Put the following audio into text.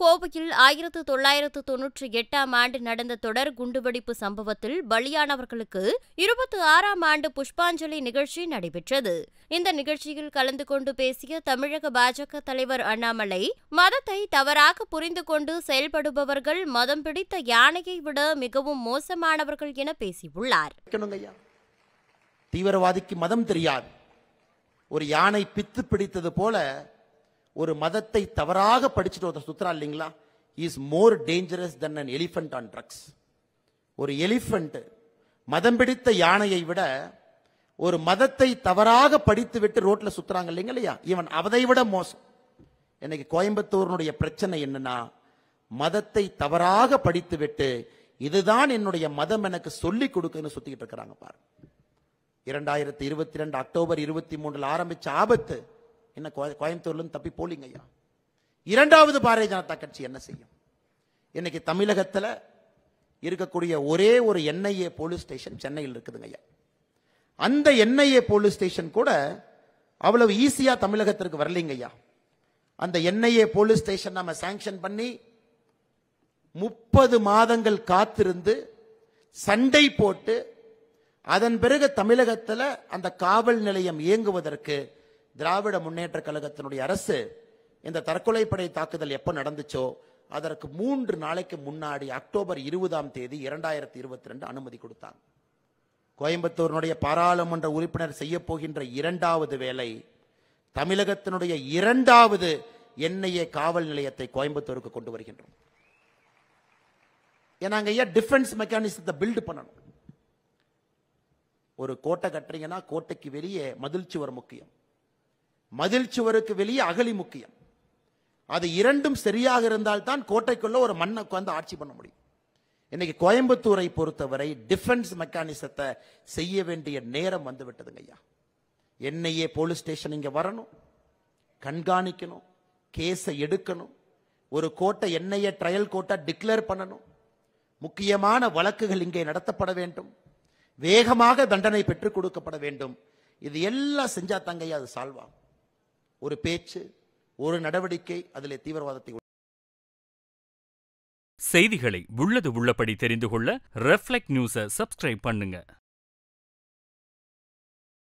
கோவையில் ஆயிரத்து தொள்ளாயிரத்து தொன்னூற்றி எட்டாம் ஆண்டு நடந்த தொடர் குண்டுவெடிப்பு சம்பவத்தில் பலியானவர்களுக்கு இருபத்தி ஆறாம் ஆண்டு புஷ்பாஞ்சலி நிகழ்ச்சி நடைபெற்றது இந்த நிகழ்ச்சியில் கலந்து கொண்டு பேசிய தமிழக பாஜக தலைவர் அண்ணாமலை மதத்தை தவறாக புரிந்து கொண்டு செயல்படுபவர்கள் மதம் பிடித்த யானையை விட மிகவும் மோசமானவர்கள் என பேசியுள்ளார் தீவிரவாதிக்கு மதம் தெரியாது ஒரு யானை பித்து பிடித்தது போல ஒரு மதத்தை தவறாக படிச்சுட்டு ஒருத்தர் சுத்துறா இல்லைங்களா is more dangerous than an elephant on drugs ஒரு எலிஃபண்ட் மதம் பிடித்த யானையை விட ஒரு மதத்தை தவறாக படித்து விட்டு ரோட்டில் சுத்துறாங்க இல்லைங்க இல்லையா இவன் அதை விட மோசம் இன்னைக்கு கோயம்புத்தூரினுடைய பிரச்சனை என்னன்னா மதத்தை தவறாக படித்து விட்டு இதுதான் என்னுடைய மதம் எனக்கு சொல்லி கொடுக்குன்னு சுத்திக்கிட்டு இருக்கிறாங்க பாரு இரண்டாயிரத்தி இருபத்தி ரெண்டு அக்டோபர் இருபத்தி மூன்றில் ஆரம்பிச்ச ஆபத்து என்ன கோயம்புத்தூர்லேருந்து தப்பி போலிங்க ஐயா இரண்டாவது பாரதிய ஜனதா கட்சி என்ன செய்யும் இன்னைக்கு தமிழகத்தில் இருக்கக்கூடிய ஒரே ஒரு என்ஐஏ போலீஸ் ஸ்டேஷன் சென்னையில் இருக்குதுங்க ஐயா அந்த என்ஐஏ போலீஸ் ஸ்டேஷன் கூட அவ்வளவு ஈஸியாக தமிழகத்திற்கு வரலைங்க ஐயா அந்த என்ஐஏ போலீஸ் ஸ்டேஷன் நம்ம சாங்ஷன் பண்ணி முப்பது மாதங்கள் காத்திருந்து சண்டை போட்டு அதன் பிறகு தமிழகத்தில் அந்த காவல் நிலையம் இயங்குவதற்கு திராவிட முன்னேற்ற கழகத்தினுடைய அரசு இந்த தற்கொலைப்படை தாக்குதல் எப்போ நடந்துச்சோ அதற்கு மூன்று நாளைக்கு முன்னாடி அக்டோபர் இருபதாம் தேதி இரண்டாயிரத்தி இருபத்தி ரெண்டு அனுமதி கொடுத்தாங்க கோயம்புத்தூரினுடைய பாராளுமன்ற உறுப்பினர் செய்ய போகின்ற இரண்டாவது வேலை தமிழகத்தினுடைய இரண்டாவது என்ஐஏ காவல் நிலையத்தை கோயம்புத்தூருக்கு கொண்டு வருகின்றோம் ஏன்னா ஐயா டிஃபென்ஸ் மெக்கானிசத்தை பில்டு பண்ணணும் ஒரு கோட்டை கட்டுறீங்கன்னா கோட்டைக்கு வெளியே மதில் சுவர் முக்கியம் மதில் சுவருக்கு வெளியே அகலி முக்கியம் அது இரண்டும் சரியாக இருந்தால் தான் கோட்டைக்குள்ள ஒரு மண்ணை உட்காந்து ஆட்சி பண்ண முடியும் இன்னைக்கு கோயம்புத்தூரை பொறுத்தவரை டிஃபென்ஸ் மெக்கானிசத்தை செய்ய வேண்டிய நேரம் வந்து விட்டதுங்க ஐயா என்னையே போலீஸ் ஸ்டேஷன் இங்கே வரணும் கண்காணிக்கணும் கேஸை எடுக்கணும் ஒரு கோட்டை என்னையே ட்ரையல் கோர்ட்டை டிக்ளேர் பண்ணணும் முக்கியமான வழக்குகள் இங்கே நடத்தப்பட வேண்டும் வேகமாக தண்டனை பெற்றுக் கொடுக்கப்பட வேண்டும் இது எல்லாம் செஞ்சா தங்கையா அது சால்வ் ஆகும் ஒரு பேச்சு ஒரு நடவடிக்கை அதிலே தீவிரவாதத்தை செய்திகளை உள்ளது உள்ளபடி தெரிந்து கொள்ள ரெஃப்ளெக்ட் நியூஸை சப்ஸ்கிரைப் பண்ணுங்க